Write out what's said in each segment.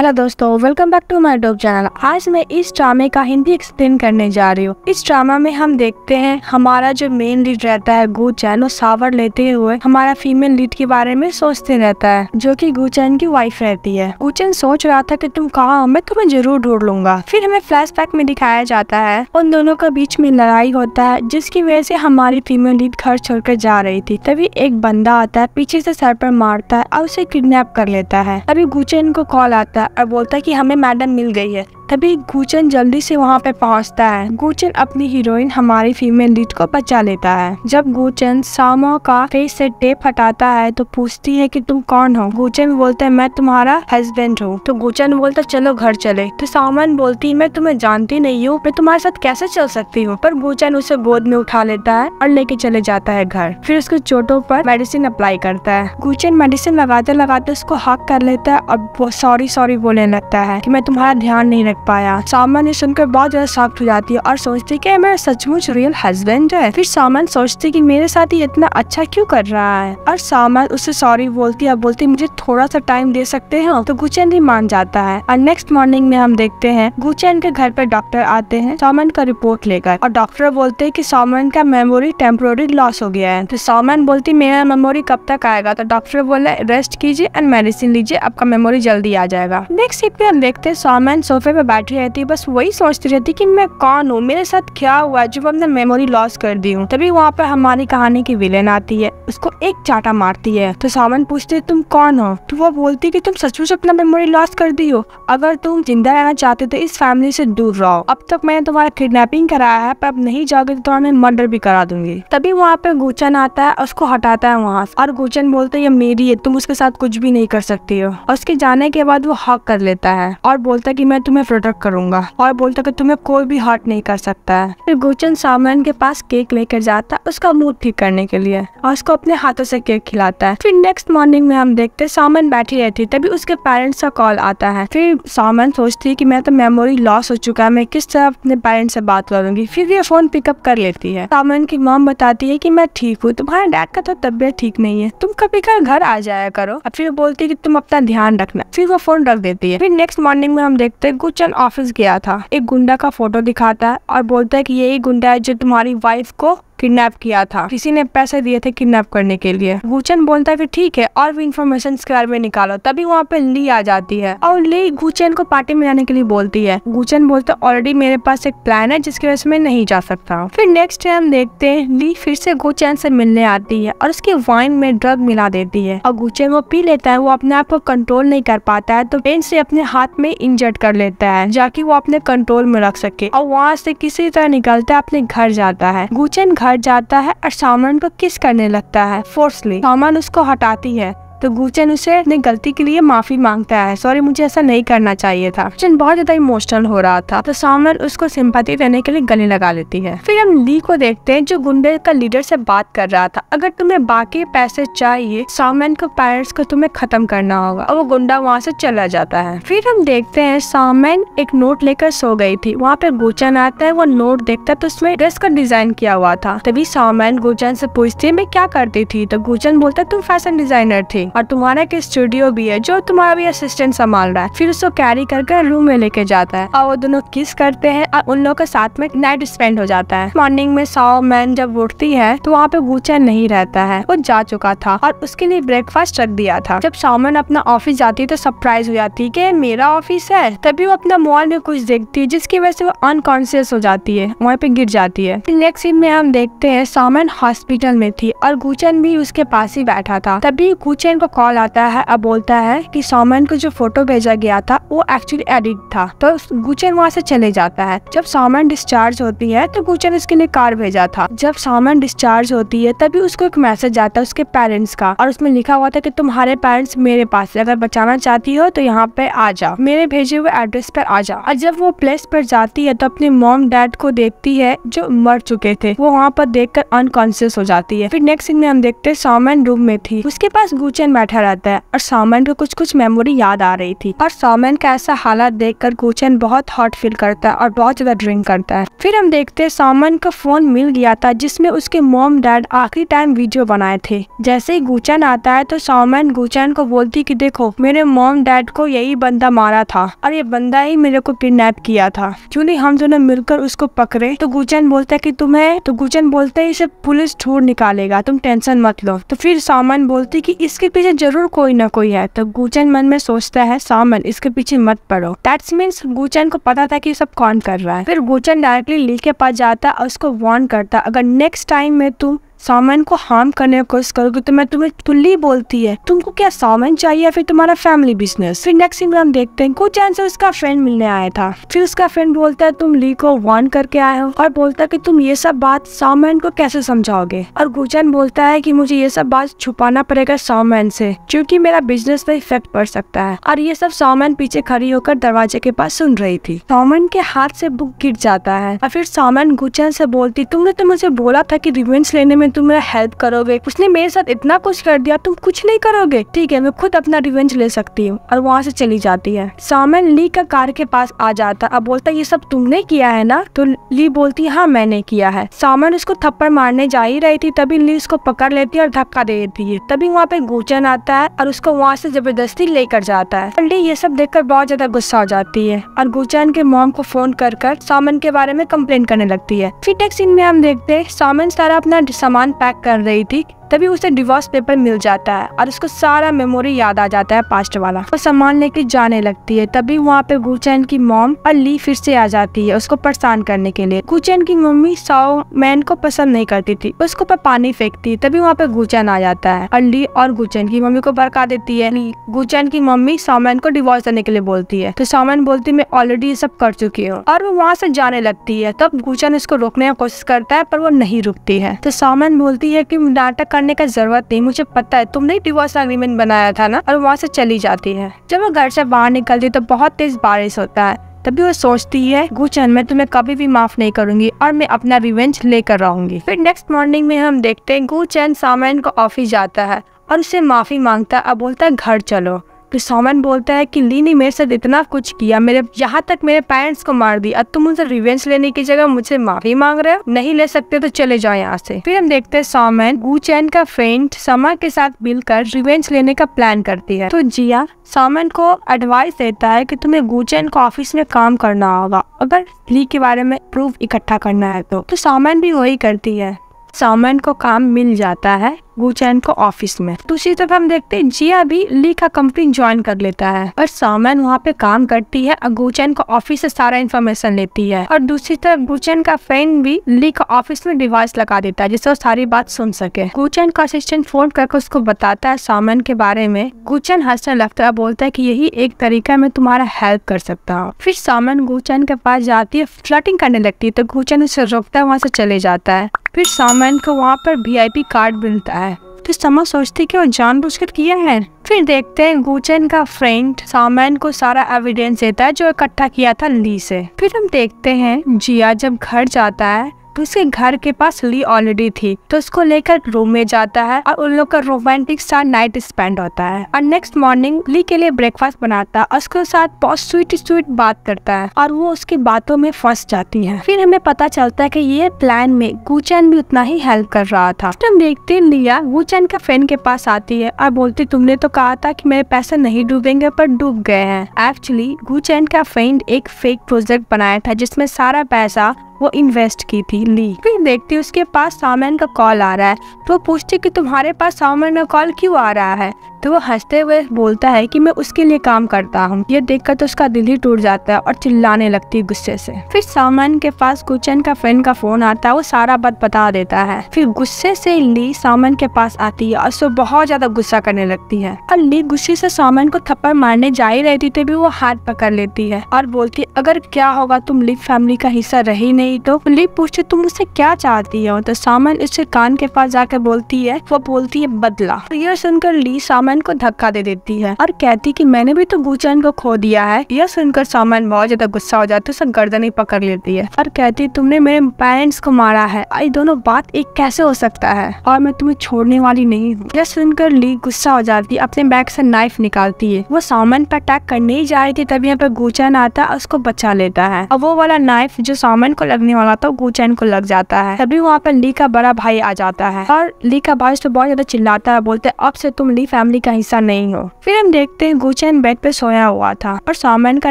hello दोस्तों welcome back to my dog channel आज मैं इस ड्रामे का हिंदी एक्सप्लेन करने जा रही हूँ इस ड्रामा में हम देखते हैं हमारा जो मेन लीड रहता है चैन वो सावर लेते हुए हमारा फीमेल लीड के बारे में सोचते रहता है जो कि चैन की वाइफ रहती है गुचैन सोच रहा था कि तुम हो मैं तुम्हें जरूर ढूंढ लूंगा फिर हमें फ्लैश में दिखाया जाता है उन दोनों के बीच में लड़ाई होता है जिसकी वजह से हमारी फीमेल लीड घर छोड़कर जा रही थी तभी एक बंदा आता है पीछे से सर पर मारता है और उसे किडनेप कर लेता है गु गुचैन को कॉल आता है बोलता है कि हमें मैडम मिल गई है तभी गुचन जल्दी से वहाँ पे पहुँचता है गुचन अपनी हीरोइन हमारी फीमेल लीड को बचा लेता है जब गुचन सामो का फेस से टेप हटाता है तो पूछती है कि तुम कौन हो गुचन बोलते है मैं तुम्हारा हस्बैंड हूँ तो गुचन बोलता चलो घर चले तो सामन बोलती मैं तुम्हें जानती नहीं हूँ मैं तुम्हारे साथ कैसे चल सकती हूँ पर गुचन उसे गोद में उठा लेता है और लेके चले जाता है घर फिर उसके चोटों पर मेडिसिन अप्लाई करता है गुचन मेडिसिन लगाते लगाते उसको हक कर लेता है और सॉरी सॉरी बोलने लगता है की मैं तुम्हारा ध्यान नहीं रख पाया सामान ये सुनकर बहुत ज्यादा शॉक्ट हो जाती है और सोचती है की मेरा सचमुच रियल हस्बैंड है फिर सामान सोचती की मेरे साथ ही इतना अच्छा क्यूँ कर रहा है और सामान उससे सॉरी बोलती है बोलती मुझे थोड़ा सा टाइम दे सकते हो तो गुचन भी मान जाता है और नेक्स्ट मॉर्निंग में हम देखते हैं गुचैन के घर पर डॉक्टर आते हैं सामान का रिपोर्ट लेकर और डॉक्टर बोलते हैं कि सामान का मेमोरी टेम्पोरी लॉस हो गया है तो सामान बोलती मेरा मेमोरी कब तक आएगा तो डॉक्टर बोला रेस्ट कीजिए एंड मेडिसिन लीजिए आपका मेमोरी जल्दी आ जाएगा नेक्स्ट सीट पे हम देखते हैं सामान सोफे पे बैठी रहती बस वही सोचती रहती कि मैं कौन हूँ मेरे साथ क्या हुआ जब मैं मेमोरी लॉस कर दी हूँ तभी वहाँ पर हमारी कहानी की विलेन आती है उसको एक चाटा मारती है तो सावन पूछते है तुम कौन हो तो वो बोलती की तुम सचमुच अपना मेमोरी लॉस कर दी हो अगर तुम जिंदा रहना चाहते तो इस फैमिली से दूर रहो अब तक मैंने तुम्हारा किडनेपिंग कराया है पर अब नहीं जाओगे तो तुम्हारा मैं मर्डर भी करा दूंगी तभी वहाँ पे गुचन आता है उसको हटाता है वहाँ और गुचन बोलते है ये मेरी है तुम उसके साथ कुछ भी नहीं कर सकती हो और उसके जाने के बाद वो हक कर लेता है और बोलता है कि मैं तुम्हें प्रोटेक्ट करूंगा और बोलता कि तुम्हें कोई भी हार्ट नहीं कर सकता है फिर गुचन सामरन के पास केक लेकर जाता है उसका मूड ठीक करने के लिए और उसको अपने हाथों से केक खिलाता है फिर नेक्स्ट मॉर्निंग में हम देखते सामन बैठी रहती तभी उसके पेरेंट्स का कॉल आता है फिर सामन सोचती है की मैं तो मेमोरी लॉस हो चुका है मैं किस तरह अपने पेरेंट्स से बात करूंगी फिर ये फोन पिकअप कर लेती है सामन की मॉम बताती है की मैं ठीक हूँ तुम्हारे डैड का तो तबियत ठीक नहीं है तुम कभी कभी घर आ जाया करो फिर बोलती है की तुम अपना ध्यान रखना फिर वो फोन रख देती है फिर नेक्स्ट मॉर्निंग में हम देखते हैं कुछ क्रिस्टल ऑफिस गया था एक गुंडा का फोटो दिखाता है और बोलता है कि यही गुंडा है जो तुम्हारी वाइफ को किडनैप किया था किसी ने पैसे दिए थे किडनैप करने के लिए गुचन बोलता है फिर ठीक है और भी इन्फॉर्मेशन के बारे में निकालो तभी वहाँ पे ली आ जाती है और ली गुचन को पार्टी में जाने के लिए बोलती है गुचन बोलते ऑलरेडी मेरे पास एक प्लान है जिसकी वजह से मैं नहीं जा सकता फिर नेक्स्ट टाइम देखते हैं ली फिर से गुचैन से मिलने आती है और उसके वाइन में ड्रग मिला देती है और गुचैन वो पी लेता है वो अपने आप को कंट्रोल नहीं कर पाता है तो पेन से अपने हाथ में इंजर्ट कर लेता है जाकि वो अपने कंट्रोल में रख सके और वहाँ से किसी तरह निकलता है अपने घर जाता है गुचैन घर हट जाता है और सामान को किस करने लगता है फोर्सली सामान उसको हटाती है तो गुचन उसे अपनी गलती के लिए माफी मांगता है सॉरी मुझे ऐसा नहीं करना चाहिए था गुचन बहुत ज्यादा इमोशनल हो रहा था तो सामवेल उसको सिंपति देने के लिए गले लगा लेती है फिर हम ली को देखते हैं जो गुंडे का लीडर से बात कर रहा था अगर तुम्हें बाकी पैसे चाहिए सामवेल को पेरेंट्स को तुम्हें खत्म करना होगा और वो गुंडा वहाँ से चला जाता है फिर हम देखते हैं सामवेल एक नोट लेकर सो गई थी वहाँ पे गुचन आता है वो नोट देखता है तो उसमें ड्रेस का डिजाइन किया हुआ था तभी सामवेल गुचन से पूछती है मैं क्या करती थी तो गुचन बोलता तुम फैशन डिजाइनर थी और तुम्हारा एक स्टूडियो भी है जो तुम्हारा भी असिस्टेंट संभाल रहा है फिर उसको कैरी कर रूम में लेके जाता है और वो दोनों किस करते हैं और उन लोगों के साथ में नाइट स्पेंड हो जाता है मॉर्निंग में सौ मैन जब उठती है तो वहाँ पे गुचा नहीं रहता है वो जा चुका था और उसके लिए ब्रेकफास्ट रख दिया था जब सामन अपना ऑफिस जाती है तो सरप्राइज हो जाती है की मेरा ऑफिस है तभी वो अपना मॉल में कुछ देखती है जिसकी वजह से वो अनकॉन्सियस हो जाती है वहाँ पे गिर जाती है नेक्स्ट सीन में हम देखते हैं सामन हॉस्पिटल में थी और गुचन भी उसके पास ही बैठा था तभी गुचन को कॉल आता है अब बोलता है कि सोमैन को जो फोटो भेजा गया था वो एक्चुअली एडिट था तो गुचन वहाँ से चले जाता है जब सौमन डिस्चार्ज होती है तो गुचन उसके लिए कार भेजा था जब सौमन डिस्चार्ज होती है तभी उसको एक मैसेज आता है उसके पेरेंट्स का और उसमें लिखा हुआ था की तुम्हारे पेरेंट्स मेरे पास अगर बचाना चाहती हो तो यहाँ पे आ जाओ मेरे भेजे हुए एड्रेस पर आ जाओ और जब वो प्लेस पर जाती है तो अपने मॉम डैड को देखती है जो मर चुके थे वो वहाँ पर देख अनकॉन्शियस हो जाती है फिर नेक्स्ट सीन में हम देखते हैं सौमन रूम में थी उसके पास गुचन सामन बैठा रहता है और सामन को कुछ कुछ मेमोरी याद आ रही थी और सामन का ऐसा हालात देखकर गुचन बहुत हॉट फील करता है और बहुत ज्यादा ड्रिंक करता है फिर हम देखते हैं सामन का फोन मिल गया था जिसमें उसके मोम डैड आखिरी टाइम वीडियो बनाए थे जैसे ही गुचन आता है तो सामन गुचन को बोलती की देखो मेरे मोम डैड को यही बंदा मारा था और ये बंदा ही मेरे को किडनेप किया था चूंकि हम दोनों मिलकर उसको पकड़े तो गुचन बोलता है कि तुम्हें तो गुचन बोलता है इसे पुलिस ढूंढ निकालेगा तुम टेंशन मत लो तो फिर सामन बोलती कि इसके पीछे जरूर कोई ना कोई है तो गुचन मन में सोचता है सामन इसके पीछे मत पड़ो दैट्स मीन्स गुचन को पता था की सब कौन कर रहा है फिर गुचन डायरेक्टली ली के पास जाता और उसको वॉर्न करता अगर नेक्स्ट टाइम में तुम सामान को हार्म करने की कोशिश करोगे तो मैं तुम्हें तुल्ली बोलती है तुमको क्या सामान चाहिए फिर तुम्हारा फैमिली बिजनेस फिर नेक्स्ट सीन हम देखते हैं कुछ आंसर उसका फ्रेंड मिलने आया था फिर उसका फ्रेंड बोलता है तुम ली को वार्न करके आए हो और बोलता है की तुम ये सब बात सामान को कैसे समझाओगे और गुजन बोलता है की मुझे ये सब बात छुपाना पड़ेगा सामान से क्योंकि मेरा बिजनेस पर इफेक्ट पड़ सकता है और ये सब सामान पीछे खड़ी होकर दरवाजे के पास सुन रही थी सामान के हाथ से बुक गिर जाता है और फिर सामान गुजन से बोलती तुमने तो मुझे बोला था की रिवेंस लेने में में तुम मेरा हेल्प करोगे उसने मेरे साथ इतना कुछ कर दिया तुम कुछ नहीं करोगे ठीक है मैं खुद अपना रिवेंज ले सकती हूँ और वहाँ से चली जाती है सामन ली का कार के पास आ जाता अब बोलता ये सब तुमने किया है ना तो ली बोलती हाँ मैंने किया है सामन उसको थप्पड़ मारने जा ही रही थी तभी ली उसको पकड़ लेती है और धक्का दे देती है तभी वहाँ पे गुचन आता है और उसको वहाँ से जबरदस्ती लेकर जाता है ली ये सब देख बहुत ज्यादा गुस्सा हो जाती है और गुचन के मॉम को फोन कर कर सामन के बारे में कम्प्लेन करने लगती है फिर टेक्स में हम देखते हैं सामन सारा अपना सामान सामान पैक कर रही थी तभी उसे डिवोर्स पेपर मिल जाता है और उसको सारा मेमोरी याद आ जाता है पास्ट वाला वो सामान लेके जाने लगती है तभी वहाँ पे गुचैन की मोम और ली फिर से आ जाती है उसको परेशान करने के लिए गुचैन की मम्मी साओ मैन को पसंद नहीं करती थी उसको पर पानी फेंकती तभी वहाँ पे गुचैन आ जाता है और ली और गुचैन की मम्मी को भरका देती है गुचैन की मम्मी सामैन को डिवोर्स देने के लिए बोलती है तो सामैन बोलती मैं ऑलरेडी ये सब कर चुकी हूँ और वो वहाँ से जाने लगती है तब गुचैन इसको रोकने की कोशिश करता है पर वो नहीं रुकती है तो सामैन बोलती है की नाटक करने का जरूरत नहीं मुझे पता है तुमने डिवोर्स अग्रीमेंट बनाया था ना और वहाँ से चली जाती है जब वो घर से बाहर निकलती तो बहुत तेज बारिश होता है तभी वो सोचती है गुचन मैं तुम्हें कभी भी माफ नहीं करूंगी और मैं अपना रिवेंज लेकर रहूंगी फिर नेक्स्ट मॉर्निंग में हम देखते हैं गुचन सामान को ऑफिस जाता है और उसे माफी मांगता है और बोलता है घर चलो तो सोमन बोलता है कि ली ने मेरे साथ इतना कुछ किया मेरे यहाँ तक मेरे पेरेंट्स को मार दिया अब तुम उनसे रिवेंज लेने की जगह मुझसे माफी मांग रहे हो नहीं ले सकते तो चले जाओ यहाँ से फिर हम देखते हैं सोमन गुचैन का फ्रेंड समा के साथ मिलकर रिवेंज लेने का प्लान करती है तो जिया सोमन को एडवाइस देता है की तुम्हें गुचैन को ऑफिस में काम करना होगा अगर ली के बारे में प्रूफ इकट्ठा करना है तो, तो सोमन भी वही करती है सामन को काम मिल जाता है गुचैन को ऑफिस में दूसरी तरफ हम देखते हैं जिया भी ली का कंपनी ज्वाइन कर लेता है और सामन वहाँ पे काम करती है और गुचैन को ऑफिस से सारा इन्फॉर्मेशन लेती है और दूसरी तरफ गुचैन का फ्रेंड भी ली का ऑफिस में डिवाइस लगा देता है जिससे वो सारी बात सुन सके गुचैन का असिस्टेंट फोन करके उसको बताता है सामन के बारे में गुचैन हंसने लगता है बोलता है की यही एक तरीका मैं तुम्हारा हेल्प कर सकता हूँ फिर सामन गुचैन के पास जाती है फ्लटिंग करने लगती है तो गुचैन उसे रोकता है वहाँ से चले जाता है फिर सामान को वहाँ पर वीआईपी कार्ड मिलता है फिर तो समा सोचती कि वो जानबूझकर किया है फिर देखते हैं गुचन का फ्रेंड सामान को सारा एविडेंस देता है जो इकट्ठा किया था ली से फिर हम देखते हैं जिया जब घर जाता है तो उसके घर के पास ली ऑलरेडी थी तो उसको लेकर रूम में जाता है और उन लोग का रोमांटिक सा नाइट स्पेंड होता है और नेक्स्ट मॉर्निंग ली के लिए ब्रेकफास्ट बनाता है उसके साथ बहुत स्वीट स्वीट बात करता है और वो उसकी बातों में फंस जाती है फिर हमें पता चलता है की ये प्लान में गुचैन भी उतना ही हेल्प कर रहा था तो देखते लिया गुचैन का फ्रेंड के पास आती है और बोलती तुमने तो कहा था की मेरे पैसे नहीं डूबेंगे पर डूब गए हैं एक्चुअली गुचैन का फ्रेंड एक फेक प्रोजेक्ट बनाया था जिसमें सारा पैसा वो इन्वेस्ट की थी ली फिर देखती उसके पास सामान का कॉल आ रहा है तो वो पूछती कि तुम्हारे पास सामान का कॉल क्यों आ रहा है तो वो हंसते हुए बोलता है कि मैं उसके लिए काम करता हूँ ये देखकर तो उसका दिल ही टूट जाता है और चिल्लाने लगती है गुस्से से फिर सामान के पास कुचन का फ्रेंड का फोन आता है वो सारा बात बता देता है फिर गुस्से से ली सामान के पास आती है और उसको बहुत ज्यादा गुस्सा करने लगती है और ली गुस्से से सामान को थप्पड़ मारने जा ही रहती भी वो हाथ पकड़ लेती है और बोलती है अगर क्या होगा तुम ली फैमिली का हिस्सा रही नहीं तो ली पूछती तुम उसे क्या चाहती हो तो सामान उससे कान के पास जाकर बोलती है वो बोलती है बदला तो यह सुनकर ली सामान सामन को धक्का दे देती है और कहती की मैंने भी तो गुचैन को खो दिया है यह सुनकर सामन बहुत ज्यादा गुस्सा हो जाता है गर्दन ही पकड़ लेती है और कहती तुमने मेरे पेरेंट्स को मारा है ये दोनों बात एक कैसे हो सकता है और मैं तुम्हें छोड़ने वाली नहीं हूँ यह सुनकर ली गुस्सा हो जाती है अपने बैग से नाइफ निकालती है वो सामन पर अटैक करने ही जा रही थी तभी यहाँ पे गुचैन आता है उसको बचा लेता है और वो वाला नाइफ जो सामन को लगने वाला था गुचैन को लग जाता है तभी वहाँ पर ली का बड़ा भाई आ जाता है और ली का भाई तो बहुत ज्यादा चिल्लाता है बोलते अब से तुम ली फैमिली कहानी का हिस्सा नहीं हो फिर हम देखते हैं गुचैन बेड पे सोया हुआ था और सामन का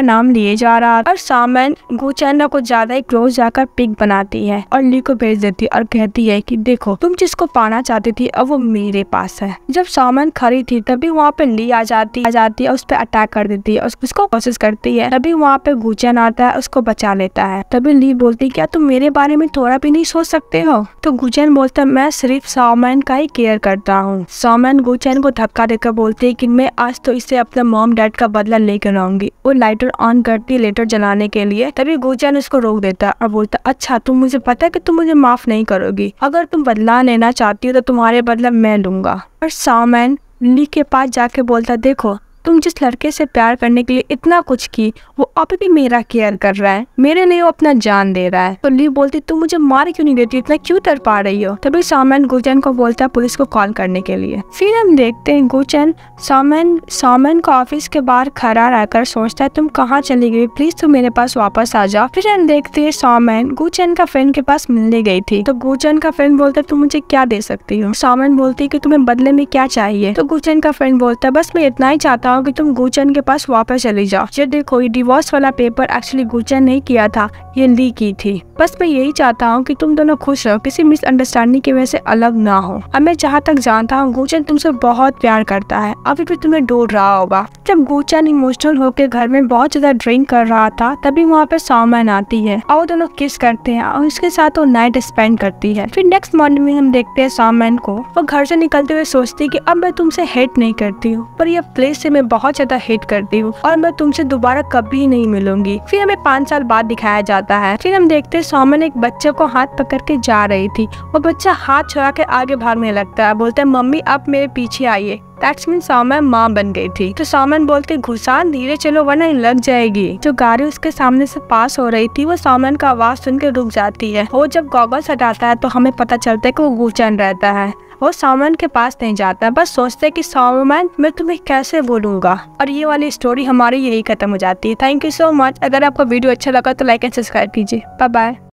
नाम लिए जा रहा और सामन गुचैन को ज्यादा ही क्लोज जाकर पिक बनाती है और ली को भेज देती है और कहती है की देखो तुम जिसको पाना चाहती थी अब वो मेरे पास है जब सामन खड़ी थी तभी वहाँ पे ली आ जाती आ जाती है उस पर अटैक कर देती है उसको कोशिश करती है तभी वहाँ पे गुचैन आता है उसको बचा लेता है तभी ली बोलती क्या तुम मेरे बारे में थोड़ा भी नहीं सोच सकते हो तो गुचैन बोलता मैं सिर्फ सामैन का ही केयर करता हूँ सामैन गुचैन को धक्का देता का बोलते है कि मैं आज तो इसे अपने मोम डैड का बदला लेकर आऊंगी वो लाइटर ऑन करती है लेटर जलाने के लिए तभी गुलचैन उसको रोक देता और बोलता अच्छा तुम मुझे पता है कि तुम मुझे माफ नहीं करोगी अगर तुम बदला लेना चाहती हो तो तुम्हारे बदला मैं लूंगा और सामैन ली के पास जाके बोलता देखो तुम जिस लड़के से प्यार करने के लिए इतना कुछ की वो अब भी मेरा केयर कर रहा है मेरे लिए वो अपना जान दे रहा है तो ली बोलती तुम मुझे मार क्यों नहीं देती इतना क्यों तर पा रही हो तभी सामन गुलचैन को बोलता है पुलिस को कॉल करने के लिए फिर हम देखते हैं गुलचैन सामन सामन को ऑफिस के बाहर खड़ा रहकर सोचता है तुम कहाँ चली गई प्लीज तुम मेरे पास वापस आ जाओ फिर हम देखते है सामन गुलचैन का फ्रेंड के पास मिलने गई थी तो गुलचैन का फ्रेंड बोलता है तुम मुझे क्या दे सकती हो सामन बोलती है की तुम्हें बदले में क्या चाहिए तो गुलचैन का फ्रेंड बोलता है बस मैं इतना ही चाहता हूँ कि तुम गुचन के पास वापस चली जाओ ये देखो ये डिवोर्स वाला पेपर एक्चुअली गुचन ने किया था ये ली की थी बस मैं यही चाहता हूँ कि तुम दोनों खुश रहो किसी मिसअंडरस्टैंडिंग की वजह से अलग ना हो अब मैं जहाँ तक जानता हूँ गुचन तुमसे बहुत प्यार करता है अभी भी तुम्हें डोर रहा होगा जब गुचन इमोशनल होकर घर में बहुत ज्यादा ड्रिंक कर रहा था तभी वहाँ पे सामान आती है और वो दोनों किस करते हैं और उसके साथ वो नाइट स्पेंड करती है फिर नेक्स्ट मॉर्निंग में हम देखते हैं सामान को वो घर से निकलते हुए सोचती है की अब मैं तुमसे हेट नहीं करती हूँ पर यह प्लेस से मैं मैं बहुत ज्यादा हेट करती हूँ और मैं तुमसे दोबारा कभी नहीं मिलूंगी फिर हमें पाँच साल बाद दिखाया जाता है फिर हम देखते सोमन एक बच्चे को हाथ पकड़ के जा रही थी वो बच्चा हाथ छोड़ा के आगे भागने लगता है बोलते है मम्मी अब मेरे पीछे आइए दैट्स मीन माँ बन गई थी तो सोमन बोलते घुसान धीरे चलो वरना लग जाएगी जो गाड़ी उसके सामने से पास हो रही थी वो सोमन का आवाज सुन के रुक जाती है वो जब गॉगल्स हटाता है तो हमें पता चलता है कि वो घुसन रहता है वो सामन के पास नहीं जाता है बस सोचते हैं कि सामन मैं तुम्हें कैसे बोलूँगा और ये वाली स्टोरी हमारी यही खत्म हो जाती है थैंक यू सो मच अगर आपको वीडियो अच्छा लगा तो लाइक एंड सब्सक्राइब कीजिए बाय बाय